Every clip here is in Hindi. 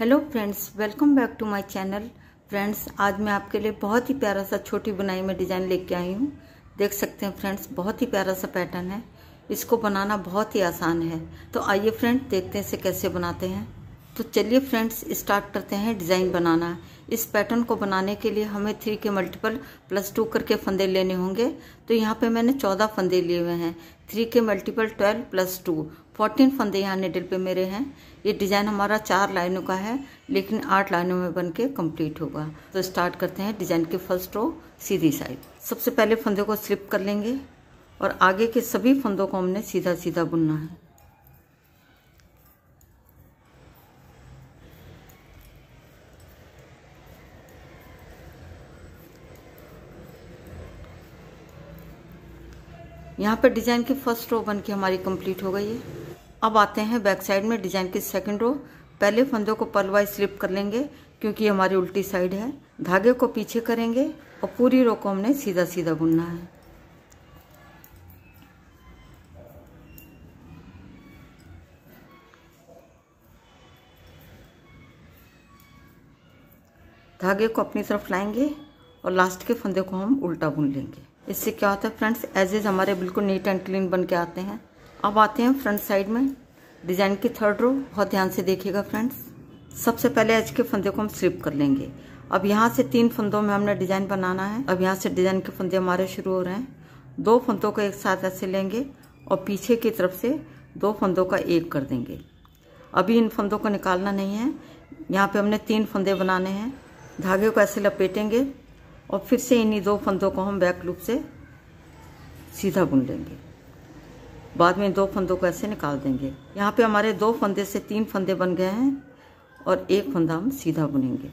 hello friends welcome back to my channel friends आज मैं आपके लिए बहुत ही प्यारा सा छोटी बुनाई में डिज़ाइन लेके आई हूँ देख सकते हैं फ्रेंड्स बहुत ही प्यारा सा पैटर्न है इसको बनाना बहुत ही आसान है तो आइए फ्रेंड्स देखते हैं इसे कैसे बनाते हैं तो चलिए फ्रेंड्स स्टार्ट करते हैं डिज़ाइन बनाना इस पैटर्न को बनाने के लिए हमें थ्री के मल्टीपल प्लस टू करके फंदे लेने होंगे तो यहाँ पे मैंने चौदह फंदे लिए हुए हैं थ्री के multiple twelve plus two fourteen फंदे यहाँ निडल पे मेरे हैं ये डिज़ाइन हमारा चार लाइनों का है लेकिन आठ लाइनों में बन के कम्प्लीट होगा तो स्टार्ट करते हैं डिज़ाइन के फर्स्ट रो सीधी साइड सबसे पहले फंदे को स्लिप कर लेंगे और आगे के सभी फंदों को हमने सीधा सीधा बुनना है यहाँ पर डिज़ाइन की फर्स्ट रो बन के हमारी कंप्लीट हो गई है अब आते हैं बैक साइड में डिजाइन की सेकंड रो पहले फंदों को पलवाइज स्लिप कर लेंगे क्योंकि हमारी उल्टी साइड है धागे को पीछे करेंगे और पूरी रो को हमने सीधा सीधा बुनना है धागे को अपनी तरफ लाएंगे और लास्ट के फंदे को हम उल्टा बुन लेंगे इससे क्या होता है फ्रेंड्स एजेज हमारे बिल्कुल नीट एंड क्लीन बन के आते हैं अब आते हैं फ्रंट साइड में डिजाइन की थर्ड रो बहुत ध्यान से देखिएगा फ्रेंड्स सबसे पहले आज के फंदे को हम स्लिप कर लेंगे अब यहाँ से तीन फंदों में हमने डिजाइन बनाना है अब यहाँ से डिजाइन के फंदे हमारे शुरू हो रहे हैं दो फंदों को एक साथ ऐसे लेंगे और पीछे की तरफ से दो फंदों का एक कर देंगे अभी इन फंदों को निकालना नहीं है यहाँ पे हमने तीन फंदे बनाने हैं धागे को ऐसे लपेटेंगे और फिर से इन्हीं दो फंदों को हम बैक लूप से सीधा बुन लेंगे बाद में दो फंदों को ऐसे निकाल देंगे यहाँ पे हमारे दो फंदे से तीन फंदे बन गए हैं और एक फंदा हम सीधा बुनेंगे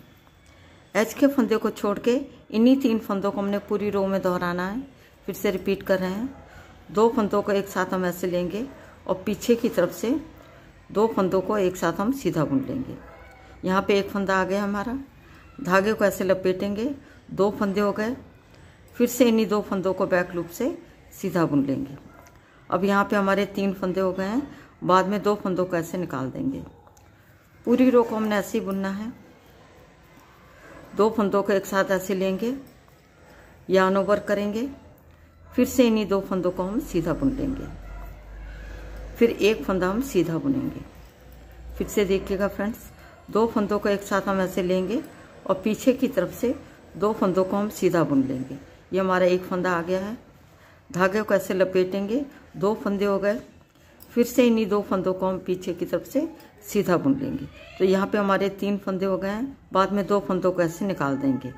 एच के फंदे को छोड़ के इन्हीं तीन फंदों को हमने पूरी रो में दोहराना है फिर से रिपीट कर रहे हैं दो फंदों को एक साथ हम ऐसे लेंगे और पीछे की तरफ से दो फंदों को एक साथ हम सीधा बुन लेंगे यहाँ पे एक फंदा आ गया हमारा धागे को ऐसे लपेटेंगे दो फंदे हो गए फिर से इन्हीं दो फंदों को बैक लूप से सीधा बुन लेंगे अब यहाँ पे हमारे तीन फंदे हो गए हैं बाद में दो फंदों को ऐसे निकाल देंगे पूरी रो को हमने ऐसे ही बुनना है दो फंदों को एक साथ ऐसे लेंगे या अनोवर करेंगे फिर से इन्हीं दो फंदों को हम सीधा बुन लेंगे फिर एक फंदा हम सीधा बुनेंगे फिर से देखिएगा फ्रेंड्स दो फंदों को एक साथ हम ऐसे लेंगे और पीछे की तरफ से दो फंदों को हम सीधा बुन लेंगे ये हमारा एक फंदा आ गया है धागे को ऐसे लपेटेंगे दो फंदे हो गए फिर से इन्हीं दो फंदों को हम पीछे की तरफ से सीधा बुन लेंगे तो यहाँ पे हमारे तीन फंदे हो गए हैं बाद में दो फंदों को ऐसे निकाल देंगे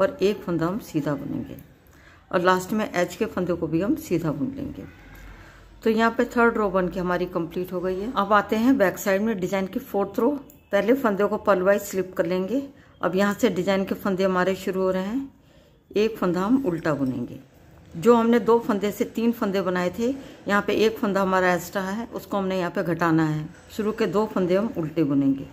और एक फंदा हम सीधा बुनेंगे और लास्ट में एच के फंदे को भी हम सीधा बुन लेंगे तो यहाँ पे थर्ड रो बन के हमारी कंप्लीट हो गई है अब आते हैं बैक साइड में डिजाइन की फोर्थ रो पहले फंदे को पलवाइज स्लिप कर लेंगे अब यहाँ से डिजाइन के फंदे हमारे शुरू हो रहे हैं एक फंदा हम उल्टा बुनेंगे जो हमने दो फंदे से तीन फंदे बनाए थे यहाँ पे एक फंदा हमारा एक्स्ट्रा है उसको हमने यहाँ पे घटाना है शुरू के दो फंदे हम उल्टे बुनेंगे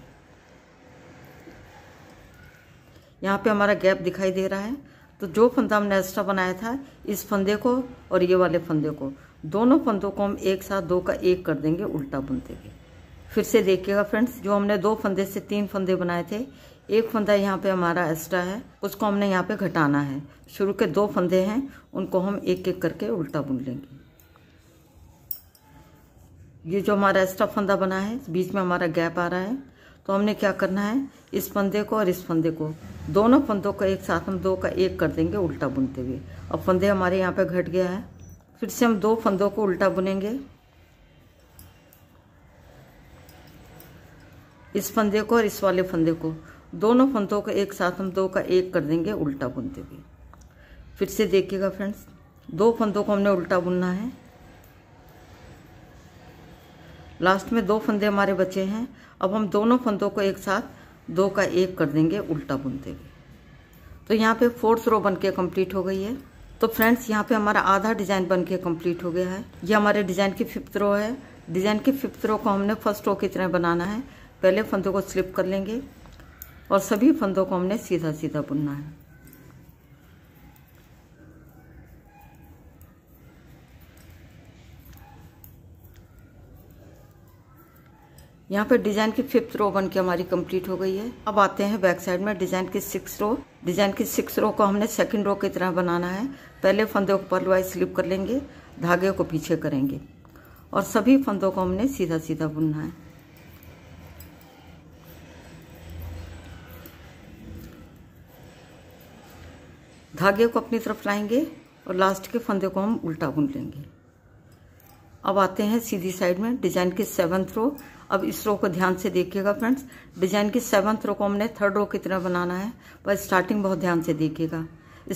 यहाँ पे हमारा गैप दिखाई दे रहा है तो जो फंदा हमने एक्स्ट्रा बनाया था इस फंदे को और ये वाले फंदे को दोनों फंदों को हम एक साथ दो का एक कर देंगे उल्टा बुन देंगे फिर से देखिएगा फ्रेंड्स जो हमने दो फंदे से तीन फंदे बनाए थे एक फंदा यहाँ पे हमारा एक्स्ट्रा है उसको हमने यहाँ पे घटाना है शुरू के दो फंदे हैं उनको हम एक एक करके उल्टा बुन लेंगे ये जो हमारा एक्स्ट्रा फंदा बना है बीच में हमारा गैप आ रहा है तो हमने क्या करना है इस फंदे को और इस फंदे को दोनों फंदों का एक साथ हम दो का एक कर देंगे उल्टा बुनते हुए अब फंदे हमारे यहाँ पे घट गया है फिर से हम दो फंदों को उल्टा बुनेंगे इस फंदे को और इस वाले फंदे को दोनों फंदों का एक साथ हम दो का एक कर देंगे उल्टा बुनते हुए फिर से देखिएगा फ्रेंड्स दो फंदों को हमने उल्टा बुनना है लास्ट में दो फंदे हमारे बचे हैं अब हम दोनों फंदों को एक साथ दो का एक कर देंगे उल्टा बुनते हुए तो यहाँ पे फोर्थ रो बन के कम्प्लीट हो गई है तो फ्रेंड्स यहाँ पे हमारा आधा डिज़ाइन बन के कम्प्लीट हो गया है ये हमारे डिज़ाइन की फिफ्थ रो है डिज़ाइन की फिफ्थ रो को हमने फर्स्ट रो की तरह बनाना है पहले फंदों को स्लिप कर लेंगे और सभी फंदों को हमने सीधा सीधा बुनना है यहाँ पर डिजाइन की फिफ्थ रो बन के हमारी कंप्लीट हो गई है अब आते हैं बैक साइड में डिजाइन की सिक्स रो डिजाइन की सिक्स रो को हमने सेकंड रो की तरह बनाना है पहले फंदे को पलवाई स्लिप कर लेंगे धागे को पीछे करेंगे और सभी फंदों को हमने सीधा सीधा बुनना है धागे को अपनी तरफ लाएंगे और लास्ट के फंदे को हम उल्टा बुन लेंगे अब आते हैं सीधी साइड में डिजाइन की सेवंथ रो अब इस रो को ध्यान से देखिएगा फ्रेंड्स डिजाइन की सेवंथ रो को हमने थर्ड रो की तरह बनाना है पर स्टार्टिंग बहुत ध्यान से देखिएगा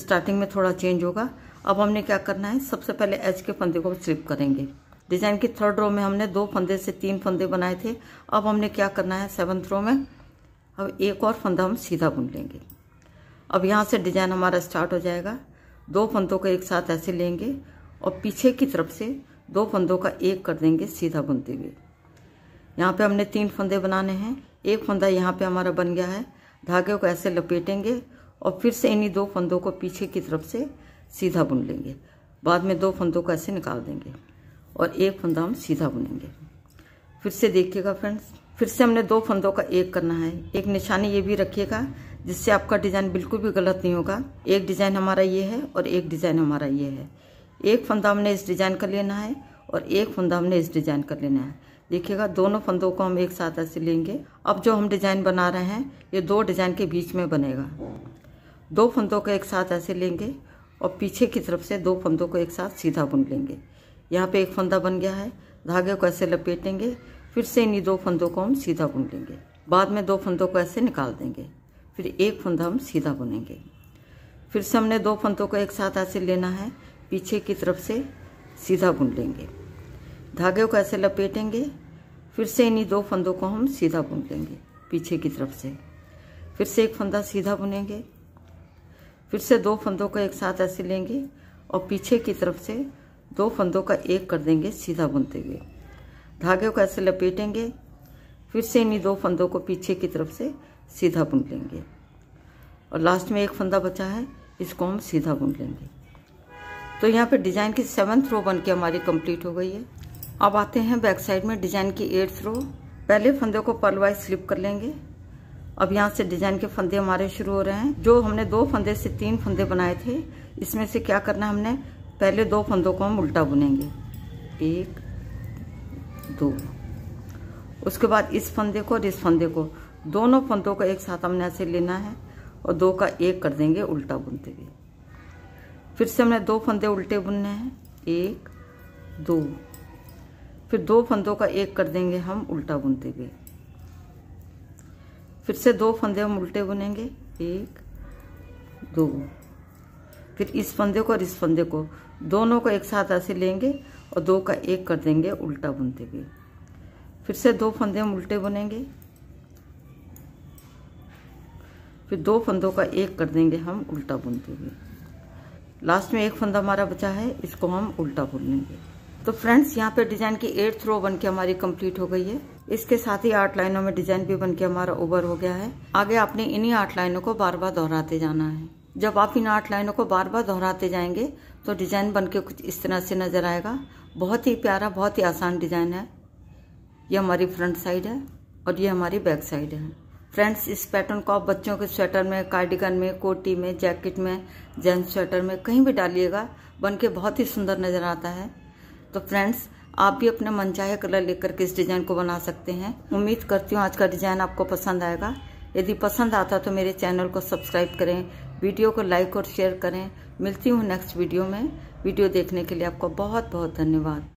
स्टार्टिंग में थोड़ा चेंज होगा अब हमने क्या करना है सबसे पहले एच के फंदे को स्लिप करेंगे डिजाइन की थर्ड रो में हमने दो फंदे से तीन फंदे बनाए थे अब हमने क्या करना है सेवंथ रो में अब एक और फंदा हम सीधा बुन लेंगे अब यहाँ से डिजाइन हमारा स्टार्ट हो जाएगा दो फंदों को एक साथ ऐसे लेंगे और पीछे की तरफ से दो फंदों का एक कर देंगे सीधा बुनते हुए यहाँ पे हमने तीन फंदे बनाने हैं एक फंदा यहाँ पे हमारा बन गया है धागे को ऐसे लपेटेंगे और फिर से इन्हीं दो फंदों को पीछे की तरफ से सीधा बुन लेंगे बाद में दो फंदों को ऐसे निकाल देंगे और एक फंदा हम सीधा बुनेंगे फिर से देखिएगा फ्रेंड्स फिर से हमने दो फंदों का एक करना है एक निशानी ये भी रखिएगा जिससे आपका डिज़ाइन बिल्कुल भी गलत नहीं होगा एक डिज़ाइन हमारा ये है और एक डिज़ाइन हमारा ये है एक फंदा हमने इस डिज़ाइन का लेना है और एक फंदा हमने इस डिज़ाइन का लेना है देखिएगा दोनों फंदों को हम एक साथ ऐसे लेंगे अब जो हम डिज़ाइन बना रहे हैं ये दो डिज़ाइन के बीच में बनेगा दो फंदों को एक साथ ऐसे लेंगे और पीछे की तरफ से दो फंदों को एक साथ सीधा बुन लेंगे यहाँ पे एक फंदा बन गया है धागे को ऐसे लपेटेंगे फिर से इन्हीं दो फंदों को हम सीधा बुन लेंगे बाद में दो फंदों को ऐसे निकाल देंगे फिर एक फंदा हम सीधा बुनेंगे फिर से हमने दो फंदों को एक साथ ऐसे लेना है पीछे की तरफ से सीधा बुन लेंगे धागे को ऐसे लपेटेंगे फिर से इन्हीं दो फंदों को हम सीधा बुन लेंगे पीछे की तरफ से फिर से एक फंदा सीधा बुनेंगे फिर से दो फंदों को एक साथ ऐसे लेंगे और पीछे की तरफ से दो फंदों का एक कर देंगे सीधा बुनते हुए धागे को ऐसे लपेटेंगे फिर से इन्हीं दो फंदों को पीछे की तरफ से सीधा बुन लेंगे और लास्ट में एक फंदा बचा है इसको हम सीधा बुन लेंगे तो यहाँ पे डिज़ाइन की सेवन्थ रो बन के हमारी कंप्लीट हो गई है अब आते हैं बैक साइड में डिज़ाइन की एट्थ रो पहले फंदे को वाइज स्लिप कर लेंगे अब यहाँ से डिजाइन के फंदे हमारे शुरू हो रहे हैं जो हमने दो फंदे से तीन फंदे बनाए थे इसमें से क्या करना है हमने पहले दो फंदों को हम उल्टा बुनेंगे एक दो उसके बाद इस फंदे को और इस फंदे को दोनों फंदों को एक साथ हमने ऐसे लेना है और दो का एक कर देंगे उल्टा बुनते हुए फिर से हमने दो फंदे उल्टे बुनने हैं एक दो फिर दो फंदों का एक कर देंगे हम उल्टा बुनते हुए फिर से दो फंदे हम उल्टे बुनेंगे एक दो फिर इस फंदे को और इस फंदे को दोनों को एक साथ ऐसे लेंगे और दो का एक कर देंगे उल्टा बुनते हुए फिर से दो फंदे हम उल्टे बुनेंगे फिर दो फंदों का एक कर देंगे हम उल्टा बुनते हुए लास्ट में एक फंदा हमारा बचा है इसको हम उल्टा बुन लेंगे तो फ्रेंड्स यहाँ पे डिजाइन की एट रो बन के हमारी कंप्लीट हो गई है इसके साथ ही आठ लाइनों में डिजाइन भी बन के हमारा ओवर हो गया है आगे आपने इन्हीं आठ लाइनों को बार बार दोहराते जाना है जब आप इन आठ लाइनों को बार बार दोहराते जाएंगे तो डिजाइन बन के कुछ इस तरह से नजर आएगा बहुत ही प्यारा बहुत ही आसान डिजाइन है ये हमारी फ्रंट साइड है और ये हमारी बैक साइड है फ्रेंड्स इस पैटर्न को आप बच्चों के स्वेटर में कार्डिगन में कोटी में जैकेट में जेंट्स स्वेटर में कहीं भी डालिएगा बन के बहुत ही सुंदर नज़र आता है तो फ्रेंड्स आप भी अपने मनचाहे कलर लेकर के इस डिज़ाइन को बना सकते हैं उम्मीद करती हूँ आज का डिज़ाइन आपको पसंद आएगा यदि पसंद आता तो मेरे चैनल को सब्सक्राइब करें वीडियो को लाइक और शेयर करें मिलती हूँ नेक्स्ट वीडियो में वीडियो देखने के लिए आपका बहुत बहुत धन्यवाद